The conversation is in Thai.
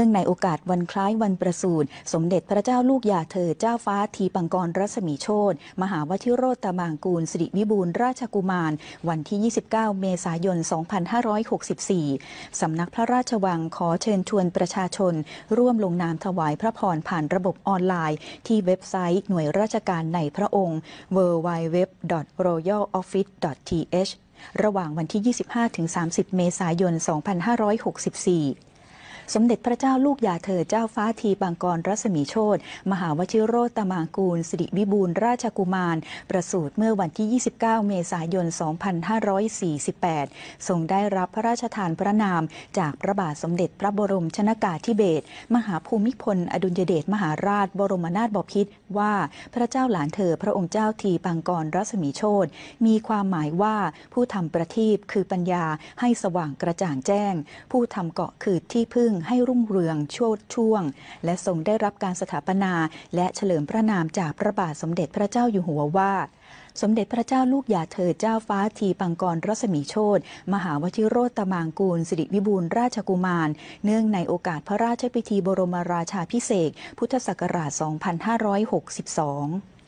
นื่องในโอกาสวันคล้ายวันประสูติสมเด็จพระเจ้าลูกยาเธอเจ้าฟ้าทีปังกรรัศมีโชตมหาวชิโรตบางกูลสิริวิบูลราชกุมาร วันที่ 29 เมษายน 2564 สำนักพระราชวังขอเชิญชวนประชาชน ร่วมลงนามถวายพระพรผ่านระบบออนไลน์ ที่เว็บไซต์หน่วยราชการในพระองค์ www.royaloffice.th ระหว่างวันที่ 25-30 เมษายน 2564สมเด็จพระเจ้าลูกยาเธอเจ้าฟ้าทีบางกรรัศมีโชตมหาวชิโรตมากูล สิริวิบูล ราชกุมาร ประสูติเมื่อวันที่ 29 เมษายน 2548 ทรงได้รับพระราชทานพระนาม จากพระบาทสมเด็จพระบรมชนากาธิเบศรมหาภูมิพล อดุลยเดชมหาราชบรมนาถบพิตรว่าพระเจ้าหลานเธอพระองค์เจ้าทีบางกรรัศมีโชตมีความหมายว่าผู้ทำประทีปคือปัญญาให้สว่างกระจ่างแจ้ง ผู้ทำเกาะคือที่พึ่งให้รุ่งเรืองช่วช่วง และทรงได้รับการสถาปนา และเฉลิมพระนามจากพระบาทสมเด็จพระเจ้าอยู่หัวว่า สมเด็จพระเจ้าลูกยาเธอเจ้าฟ้าทีปังกรรัศมีโชตมหาวชิโรตมางกูลสิริวิบูลราชกุมาร เนื่องในโอกาสพระราชพิธีบรมราชาพิเศษพุทธศักราช 2562